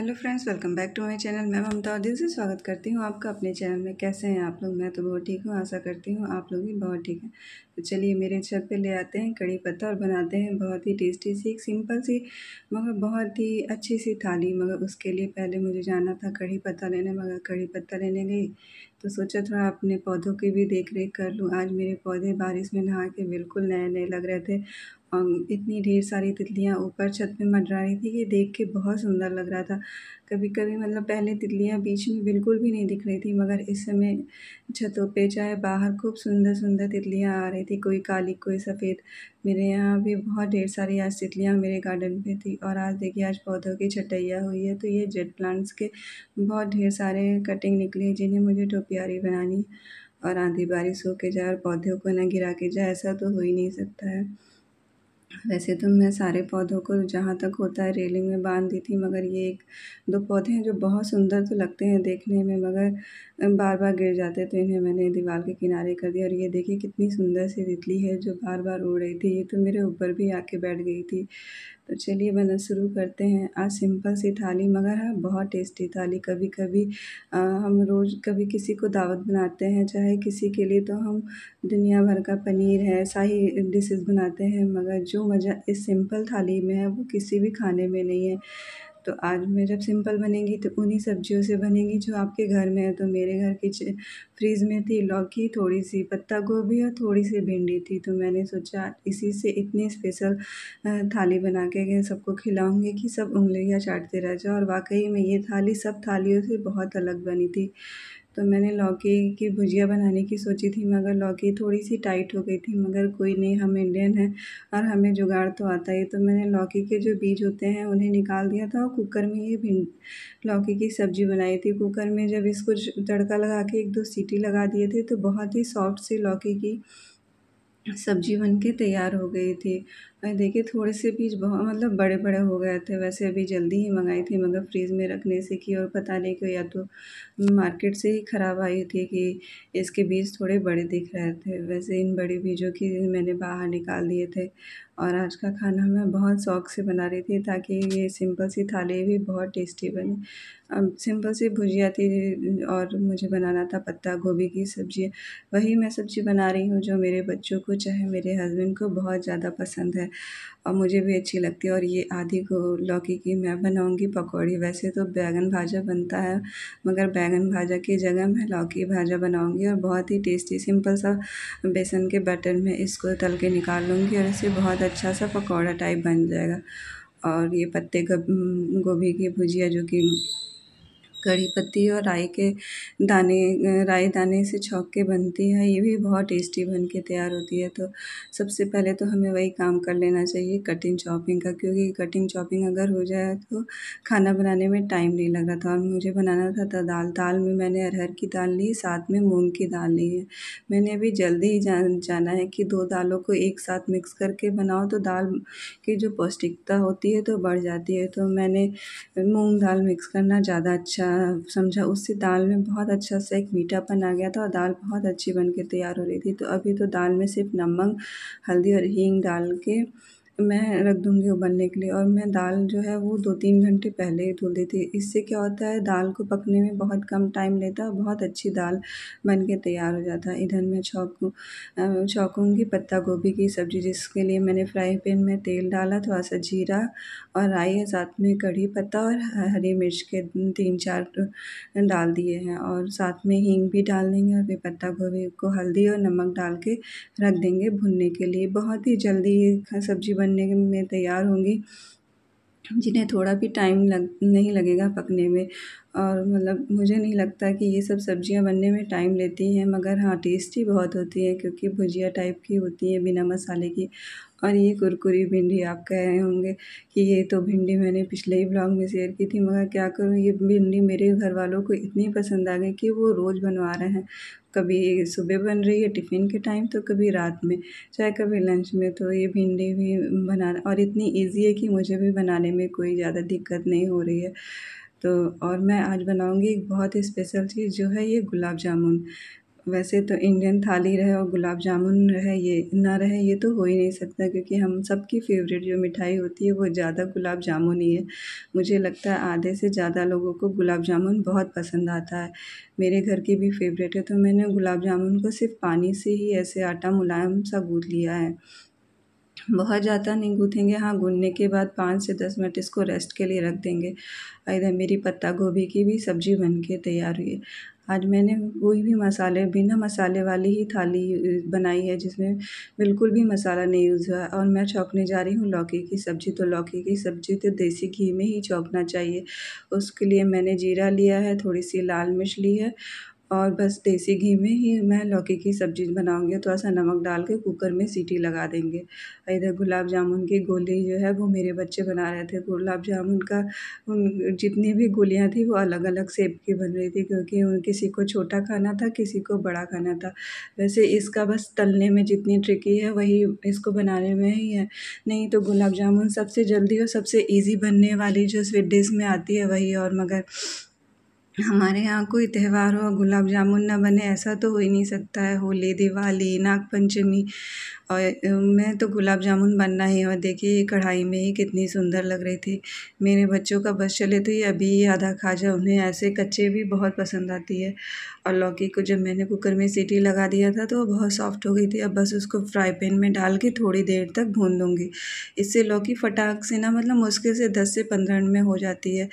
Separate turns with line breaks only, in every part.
hello friends welcome back to my channel मैं ममता और दिल से स्वागत करती हूँ आपका अपने चैनल में कैसे हैं आप लोग मैं तो बहुत ठीक हूँ आशा करती हूँ आप लोग भी बहुत ठीक हैं तो चलिए मेरे छत पे ले आते हैं कड़ी पत्ता और बनाते हैं बहुत ही टेस्टी सी एक सिंपल सी मगर बहुत ही अच्छी सी थाली मगर उसके लिए पहले मुझे जाना था कड़ी पत्ता लेने मगर कड़ी पत्ता लेने गई तो सोचा थोड़ा अपने पौधों की भी देख रेख कर लूँ आज मेरे पौधे बारिश में नहा के बिल्कुल नए नए लग रहे थे इतनी ढेर सारी तितलियाँ ऊपर छत पे मंडरा रही थी ये देख के बहुत सुंदर लग रहा था कभी कभी मतलब पहले तितलियाँ बीच में बिल्कुल भी नहीं दिख रही थी मगर इस समय छतों पे चाहे बाहर खूब सुंदर सुंदर तितलियाँ आ रही थी कोई काली कोई सफ़ेद मेरे यहाँ भी बहुत ढेर सारी आज तितलियाँ मेरे गार्डन पे थी और आज देखिए आज पौधों की छटैया हुई है तो ये जेड प्लांट्स के बहुत ढेर सारे कटिंग है जिन्हें मुझे टोपियारी बनानी और आंधी बारिश हो के जाए और पौधों को ना गिरा के जाए ऐसा तो हो ही नहीं सकता है वैसे तो मैं सारे पौधों को जहाँ तक होता है रेलिंग में बांध दी थी मगर ये एक दो पौधे हैं जो बहुत सुंदर तो लगते हैं देखने में मगर बार बार गिर जाते तो इन्हें मैंने दीवार के किनारे कर दिया और ये देखिए कितनी सुंदर सी तितली है जो बार बार उड़ रही थी ये तो मेरे ऊपर भी आके बैठ गई थी तो चलिए बना शुरू करते हैं आज सिंपल सी थाली मगर है हाँ, बहुत टेस्टी थाली कभी कभी आ, हम रोज़ कभी किसी को दावत बनाते हैं चाहे किसी के लिए तो हम दुनिया भर का पनीर है शाही डिशेज बनाते हैं मगर जो मज़ा इस सिंपल थाली में है वो किसी भी खाने में नहीं है तो आज मैं जब सिंपल बनेंगी तो उन्हीं सब्जियों से बनेंगी जो आपके घर में है तो मेरे घर की फ्रीज़ में थी लौकी थोड़ी सी पत्ता गोभी और थोड़ी सी भिंडी थी तो मैंने सोचा इसी से इतनी स्पेशल थाली बना के सबको खिलाऊंगी कि सब उंगलियां चाटते रह जाओ और वाकई में ये थाली सब थालियों से बहुत अलग बनी थी तो मैंने लौकी की भुजिया बनाने की सोची थी मगर लौकी थोड़ी सी टाइट हो गई थी मगर कोई नहीं हम इंडियन हैं और हमें जुगाड़ तो आता ही तो मैंने लौकी के जो बीज होते हैं उन्हें निकाल दिया था और कुकर में ही भिंड लौकी की सब्ज़ी बनाई थी कुकर में जब इसको तड़का लगा के एक दो सीटी लगा दिए थे तो बहुत ही सॉफ्ट सी लौकी की सब्जी बन के तैयार हो गई थी देखिए थोड़े-से बीज बहुत मतलब बड़े-बड़े हो गए थे वैसे अभी जल्दी ही मंगाई थी मगर फ्रीज़ में रखने से कि और पता नहीं क्यों या तो मार्केट से ही ख़राब आई थी कि इसके बीज थोड़े बड़े दिख रहे थे वैसे इन बड़े बीजों की मैंने बाहर निकाल दिए थे और आज का खाना मैं बहुत शौक़ से बना रही थी ताकि ये सिंपल सी थाली भी बहुत टेस्टी बने अब सिंपल सी भुजिया थी और मुझे बनाना था पत्ता गोभी की सब्जी वही मैं सब्ज़ी बना रही हूँ जो मेरे बच्चों को चाहे मेरे हस्बैंड को बहुत ज़्यादा पसंद है और मुझे भी अच्छी लगती है और ये आधी को लौकी की मैं बनाऊँगी पकौड़ी वैसे तो बैगन भाजा बनता है मगर बैगन भाजा की जगह मैं लौकी भाजा बनाऊँगी और बहुत ही टेस्टी सिंपल सा बेसन के बटर में इसको तल के निकाल लूँगी और इसे बहुत अच्छा सा पकौड़ा टाइप बन जाएगा और ये पत्ते गोभी की भुजिया जो कि कड़ी पत्ती और राई के दाने राई दाने से छौक के बनती है ये भी बहुत टेस्टी बन के तैयार होती है तो सबसे पहले तो हमें वही काम कर लेना चाहिए कटिंग चॉपिंग का क्योंकि कटिंग चॉपिंग अगर हो जाए तो खाना बनाने में टाइम नहीं लग रहा था और मुझे बनाना था, था तो दाल दाल में मैंने अरहर की दाल ली साथ में मूँग की दाल ली है मैंने अभी जल्दी ही जान जाना है कि दो दालों को एक साथ मिक्स करके बनाओ तो दाल की जो पौष्टिकता होती है तो बढ़ जाती है तो मैंने मूँग दाल मिक्स करना ज़्यादा अच्छा समझा उससे दाल में बहुत अच्छा सा एक मीठापन आ गया था और दाल बहुत अच्छी बनके तैयार हो रही थी तो अभी तो दाल में सिर्फ नमक हल्दी और हींग डाल के मैं रख दूँगी उबलने के लिए और मैं दाल जो है वो दो तीन घंटे पहले ही धुल देती हूँ इससे क्या होता है दाल को पकने में बहुत कम टाइम लेता है और बहुत अच्छी दाल बन के तैयार हो जाता है इधर मैं छौकूँ छौकूँगी पत्ता गोभी की सब्ज़ी जिसके लिए मैंने फ्राई पैन में तेल डाला थोड़ा सा जीरा और राई है साथ में कड़ी पत्ता और हरी मिर्च के तीन चार डाल दिए हैं और साथ में हींग भी डाल देंगे और फिर पत्ता गोभी को हल्दी और नमक डाल के रख देंगे भुनने के लिए बहुत ही जल्दी सब्ज़ी बन करने में तैयार होंगी जिन्हें थोड़ा भी टाइम लग नहीं लगेगा पकने में और मतलब मुझे नहीं लगता कि ये सब सब्ज़ियाँ बनने में टाइम लेती हैं मगर हाँ टेस्टी बहुत होती है क्योंकि भुजिया टाइप की होती है बिना मसाले की और ये कुरकुरी भिंडी आप कह रहे होंगे कि ये तो भिंडी मैंने पिछले ही ब्लॉग में शेयर की थी मगर क्या करूँ ये भिंडी मेरे घर वालों को इतनी पसंद आ गई कि वो रोज़ बनवा रहे हैं कभी सुबह बन रही है टिफ़िन के टाइम तो कभी रात में चाहे कभी लंच में तो ये भिंडी भी बना और इतनी इजी है कि मुझे भी बनाने में कोई ज़्यादा दिक्कत नहीं हो रही है तो और मैं आज बनाऊँगी एक बहुत ही स्पेशल चीज़ जो है ये गुलाब जामुन वैसे तो इंडियन थाली रहे और गुलाब जामुन रहे ये ना रहे ये तो हो ही नहीं सकता क्योंकि हम सबकी फेवरेट जो मिठाई होती है वो ज़्यादा गुलाब जामुन ही है मुझे लगता है आधे से ज़्यादा लोगों को गुलाब जामुन बहुत पसंद आता है मेरे घर की भी फेवरेट है तो मैंने गुलाब जामुन को सिर्फ पानी से ही ऐसे आटा मुलायम सा गूँथ लिया है बहुत ज़्यादा नहीं गूँथेंगे हाँ गूँथने के बाद पाँच से दस मिनट इसको रेस्ट के लिए रख देंगे इधर मेरी पत्ता गोभी की भी सब्जी बन के तैयार हुई है आज मैंने कोई भी मसाले बिना मसाले वाली ही थाली बनाई है जिसमें बिल्कुल भी मसाला नहीं यूज़ हुआ और मैं चौंकने जा रही हूँ लौकी की सब्ज़ी तो लौकी की सब्ज़ी तो देसी घी में ही चौंकना चाहिए उसके लिए मैंने जीरा लिया है थोड़ी सी लाल मिर्च ली है और बस देसी घी में ही मैं लौकी की सब्ज़ी बनाऊँगी थोड़ा तो सा नमक डाल के कुकर में सीटी लगा देंगे और इधर गुलाब जामुन की गोली जो है वो मेरे बच्चे बना रहे थे गुलाब जामुन का उन जितनी भी गोलियाँ थी वो अलग अलग सेप की बन रही थी क्योंकि उन किसी को छोटा खाना था किसी को बड़ा खाना था वैसे इसका बस तलने में जितनी ट्रिकी है वही इसको बनाने में ही है नहीं तो गुलाब जामुन सबसे जल्दी और सबसे ईजी बनने वाली जो स्वीट डिश में आती है वही और मगर हमारे यहाँ कोई त्यौहार हो गुलाब जामुन ना बने ऐसा तो हो ही नहीं सकता है होली दिवाली नागपंचमी और मैं तो गुलाब जामुन बनना ही और देखिए ये कढ़ाई में ही कितनी सुंदर लग रही थी मेरे बच्चों का बस चले तो ये अभी ही आधा खा जाए उन्हें ऐसे कच्चे भी बहुत पसंद आती है और लौकी को जब मैंने कुकर में सीटी लगा दिया था तो वो बहुत सॉफ्ट हो गई थी अब बस उसको फ्राई पैन में डाल के थोड़ी देर तक भून दूँगी इससे लौकी फटाक से ना मतलब मुश्किल से दस से पंद्रह मिनट में हो जाती है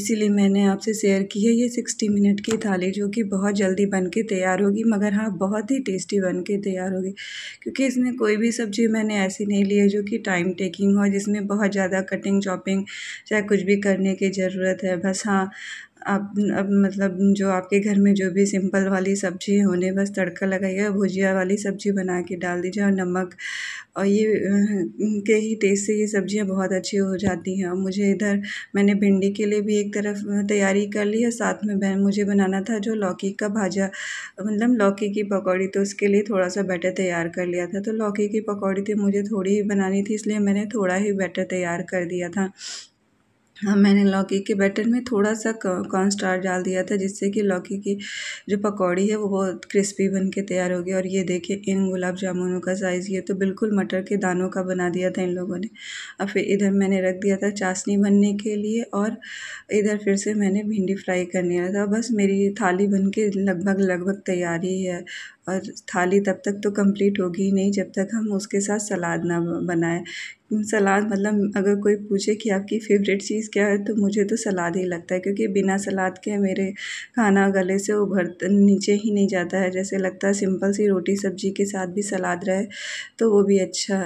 इसीलिए मैंने आपसे शेयर की है ये सिक्सटी मिनट की थाली जो कि बहुत जल्दी बन के तैयार होगी मगर हाँ बहुत ही टेस्टी बन के तैयार होगी क्योंकि इसमें कोई भी सब्जी मैंने ऐसी नहीं ली है जो कि टाइम टेकिंग हो जिसमें बहुत ज़्यादा कटिंग चॉपिंग चाहे कुछ भी करने की ज़रूरत है बस हाँ आप अब मतलब जो आपके घर में जो भी सिंपल वाली सब्जी है उन्हें बस तड़का लगाइए भुजिया वाली सब्जी बना के डाल दीजिए और नमक और ये के ही टेस्ट से ये सब्जियाँ बहुत अच्छी हो जाती हैं और मुझे इधर मैंने भिंडी के लिए भी एक तरफ तैयारी कर ली है साथ में बहन मुझे बनाना था जो लौकी का भाजा मतलब लौकी की पकौड़ी तो उसके लिए थोड़ा सा बैटर तैयार कर लिया था तो लौकी की पकौड़ी थी मुझे थोड़ी ही बनानी थी इसलिए मैंने थोड़ा ही बैटर तैयार कर दिया था हाँ मैंने लौकी के बैटर में थोड़ा सा कॉर्न स्टार डाल दिया था जिससे कि लौकी की जो पकौड़ी है वो बहुत क्रिस्पी बन के तैयार हो गई और ये देखिए इन गुलाब जामुनों का साइज़ ये तो बिल्कुल मटर के दानों का बना दिया था इन लोगों ने और फिर इधर मैंने रख दिया था चाशनी बनने के लिए और इधर फिर से मैंने भिंडी फ्राई करने था बस मेरी थाली बन के लगभग लगभग तैयार ही है और थाली तब तक तो कंप्लीट होगी ही नहीं जब तक हम उसके साथ सलाद ना बनाए सलाद मतलब अगर कोई पूछे कि आपकी फेवरेट चीज़ क्या है तो मुझे तो सलाद ही लगता है क्योंकि बिना सलाद के मेरे खाना गले से उभर नीचे ही नहीं जाता है जैसे लगता है सिंपल सी रोटी सब्जी के साथ भी सलाद रहे तो वो भी अच्छा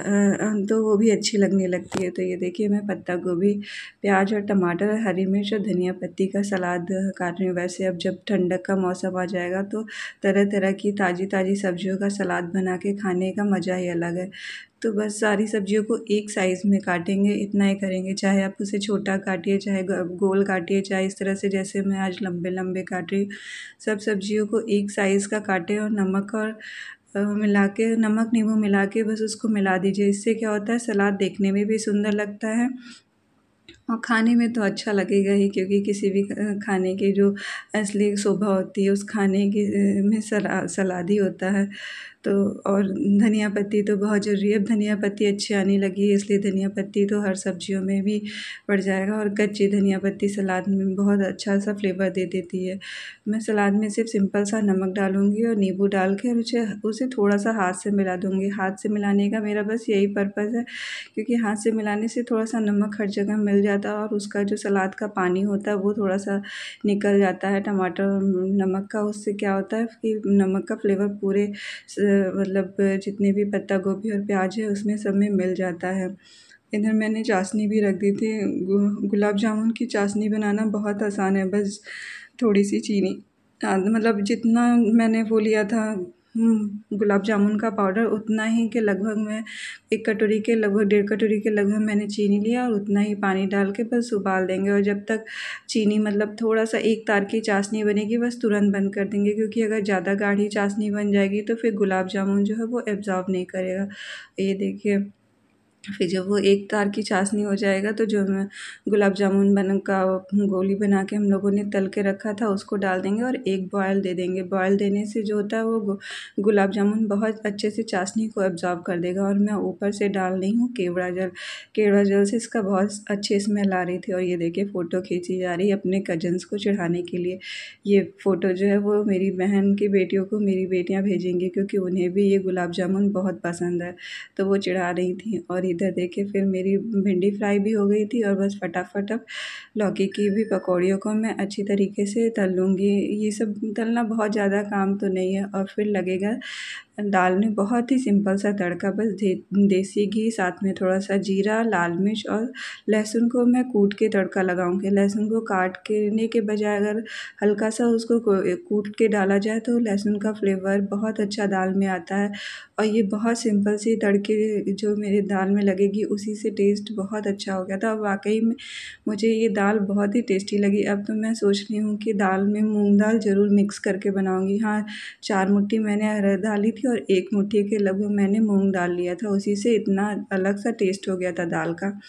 तो वो भी अच्छी लगने लगती है तो ये देखिए मैं पत्ता गोभी प्याज और टमाटर और हरी मिर्च और धनिया पत्ती का सलाद काट रही हूँ वैसे अब जब ठंडक का मौसम आ जाएगा तो तरह तरह की ताज़ी ताज़ी सब्ज़ियों का सलाद बना के खाने का मज़ा ही अलग है तो बस सारी सब्ज़ियों को एक साइज़ में काटेंगे इतना ही करेंगे चाहे आप उसे छोटा काटिए चाहे गोल काटिए चाहे इस तरह से जैसे मैं आज लंबे लंबे काट रही हूँ सब सब्ज़ियों को एक साइज़ का काटें और नमक और मिला के नमक नींबू मिला के बस उसको मिला दीजिए इससे क्या होता है सलाद देखने में भी सुंदर लगता है और खाने में तो अच्छा लगेगा ही क्योंकि किसी भी खाने की जो असली शोभा होती है उस खाने की में सला सलाद ही होता है तो और धनिया पत्ती तो बहुत ज़रूरी है अब धनिया पत्ती अच्छी आने लगी है इसलिए धनिया पत्ती तो हर सब्जियों में भी पड़ जाएगा और कच्ची धनिया पत्ती सलाद में बहुत अच्छा सा फ्लेवर दे देती है मैं सलाद में सिर्फ सिंपल सा नमक डालूँगी और नींबू डाल के और उसे उसे थोड़ा सा हाथ से मिला दूँगी हाथ से मिलाने का मेरा बस यही पर्पज़ है क्योंकि हाथ से मिलाने से थोड़ा सा नमक हर जगह मिल जाए जाता है और उसका जो सलाद का पानी होता है वो थोड़ा सा निकल जाता है टमाटर और नमक का उससे क्या होता है कि नमक का फ्लेवर पूरे मतलब जितने भी पत्ता गोभी और प्याज है उसमें सब में मिल जाता है इधर मैंने चाशनी भी रख दी थी गुलाब जामुन की चाशनी बनाना बहुत आसान है बस थोड़ी सी चीनी मतलब जितना मैंने वो लिया था हम्म, गुलाब जामुन का पाउडर उतना ही के लगभग मैं एक कटोरी के लगभग डेढ़ कटोरी के लगभग मैंने चीनी लिया और उतना ही पानी डाल के बस उबाल देंगे और जब तक चीनी मतलब थोड़ा सा एक तार की चाशनी बनेगी बस तुरंत बंद कर देंगे क्योंकि अगर ज़्यादा गाढ़ी चाशनी बन जाएगी तो फिर गुलाब जामुन जो है वो एब्ज़ॉर्ब नहीं करेगा ये देखिए फिर जब वो एक तार की चाशनी हो जाएगा तो जो मैं गुलाब जामुन बन का गोली बना के हम लोगों ने तल के रखा था उसको डाल देंगे और एक बॉयल दे देंगे बॉयल देने से जो होता है वो गुलाब जामुन बहुत अच्छे से चाशनी को एब्जॉर्ब कर देगा और मैं ऊपर से डाल रही हूँ केवड़ा जल केवड़ा जल से इसका बहुत अच्छे स्मेल आ रही थी और ये देखे फ़ोटो खींची जा रही है अपने कजन्स को चढ़ाने के लिए ये फ़ोटो जो है वो मेरी बहन की बेटियों को मेरी बेटियाँ भेजेंगी क्योंकि उन्हें भी ये गुलाब जामुन बहुत पसंद है तो वो चढ़ा रही थी और इधर देखिए फिर मेरी भिंडी फ्राई भी हो गई थी और बस फटाफट अब लौकी की भी पकौड़ियों को मैं अच्छी तरीके से तल लूँगी ये सब तलना बहुत ज़्यादा काम तो नहीं है और फिर लगेगा दाल में बहुत ही सिंपल सा तड़का बस देसी घी साथ में थोड़ा सा जीरा लाल मिर्च और लहसुन को मैं कूट के तड़का लगाऊँगी लहसुन को काट करने के बजाय अगर हल्का सा उसको कूट के डाला जाए तो लहसुन का फ्लेवर बहुत अच्छा दाल में आता है और ये बहुत सिंपल सी तड़के जो मेरे दाल में लगेगी उसी से टेस्ट बहुत अच्छा हो गया था वाकई में मुझे ये दाल बहुत ही टेस्टी लगी अब तो मैं सोच रही हूँ कि दाल में मूँग दाल ज़रूर मिक्स करके बनाऊँगी हाँ चार मुट्ठी मैंने अरहर दाली थी और एक मुट्ठी के लगभग मैंने मूंग डाल लिया था उसी से इतना अलग सा टेस्ट हो गया था दाल का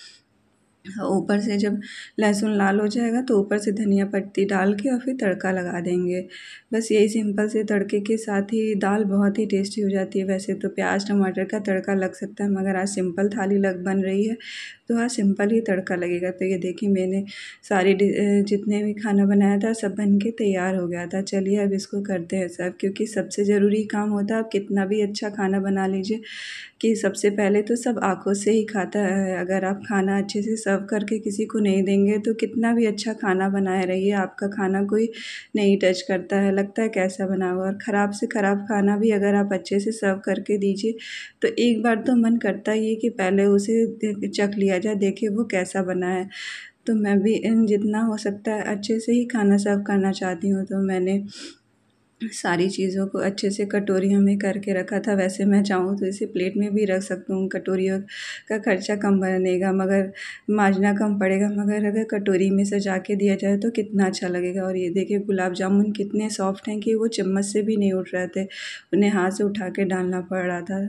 ऊपर से जब लहसुन लाल हो जाएगा तो ऊपर से धनिया पत्ती डाल के और फिर तड़का लगा देंगे बस यही सिंपल से तड़के के साथ ही दाल बहुत ही टेस्टी हो जाती है वैसे तो प्याज टमाटर का तड़का लग सकता है मगर आज सिंपल थाली लग बन रही है तो हाँ सिंपल ही तड़का लगेगा तो ये देखिए मैंने सारी जितने भी खाना बनाया था सब बन के तैयार हो गया था चलिए अब इसको करते हैं सब क्योंकि सबसे ज़रूरी काम होता है आप कितना भी अच्छा खाना बना लीजिए कि सबसे पहले तो सब आँखों से ही खाता है अगर आप खाना अच्छे से सर्व करके किसी को नहीं देंगे तो कितना भी अच्छा खाना बनाए रहिए आपका खाना कोई नहीं टच करता है लगता है कैसा बना हुआ और ख़राब से ख़राब खाना भी अगर आप अच्छे से सर्व करके दीजिए तो एक बार तो मन करता ही है कि पहले उसे चख लिया किया जाए देखिए वो कैसा बना है तो मैं भी इन जितना हो सकता है अच्छे से ही खाना सर्व करना चाहती हूँ तो मैंने सारी चीज़ों को अच्छे से कटोरियों में करके रखा था वैसे मैं चाहूँ तो इसे प्लेट में भी रख सकती हूँ कटोरियों का खर्चा कम बनेगा मगर मार्जना कम पड़ेगा मगर अगर कटोरी में सजा के दिया जाए तो कितना अच्छा लगेगा और ये देखिए गुलाब जामुन कितने सॉफ्ट हैं कि वो चम्मच से भी नहीं उठ रहे थे उन्हें हाथ से उठा के डालना पड़ रहा था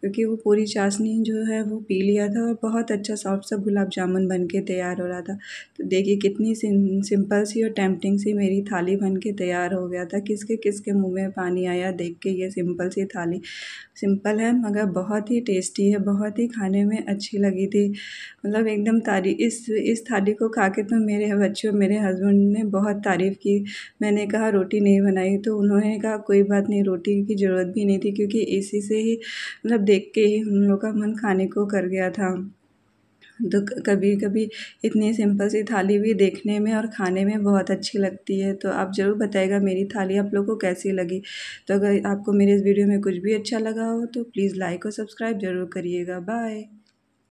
क्योंकि वो पूरी चाशनी जो है वो पी लिया था और बहुत अच्छा सॉफ्ट सा गुलाब जामुन बन के तैयार हो रहा था तो देखिए कितनी सिंपल सी और टेम्पटिंग सी मेरी थाली बन के तैयार हो गया था किसके किसके मुंह में पानी आया देख के ये सिंपल सी थाली सिंपल है मगर बहुत ही टेस्टी है बहुत ही खाने में अच्छी लगी थी मतलब एकदम तारी इस इस थाली को खा के तो मेरे बच्चों मेरे हस्बैंड ने बहुत तारीफ़ की मैंने कहा रोटी नहीं बनाई तो उन्होंने कहा कोई बात नहीं रोटी की ज़रूरत भी नहीं थी क्योंकि इसी से ही मतलब देख के ही उन लोगों का मन खाने को कर गया था तो कभी कभी इतनी सिंपल सी थाली भी देखने में और खाने में बहुत अच्छी लगती है तो आप ज़रूर बताइएगा मेरी थाली आप लोग को कैसी लगी तो अगर आपको मेरे इस वीडियो में कुछ भी अच्छा लगा हो तो प्लीज़ लाइक और सब्सक्राइब ज़रूर करिएगा बाय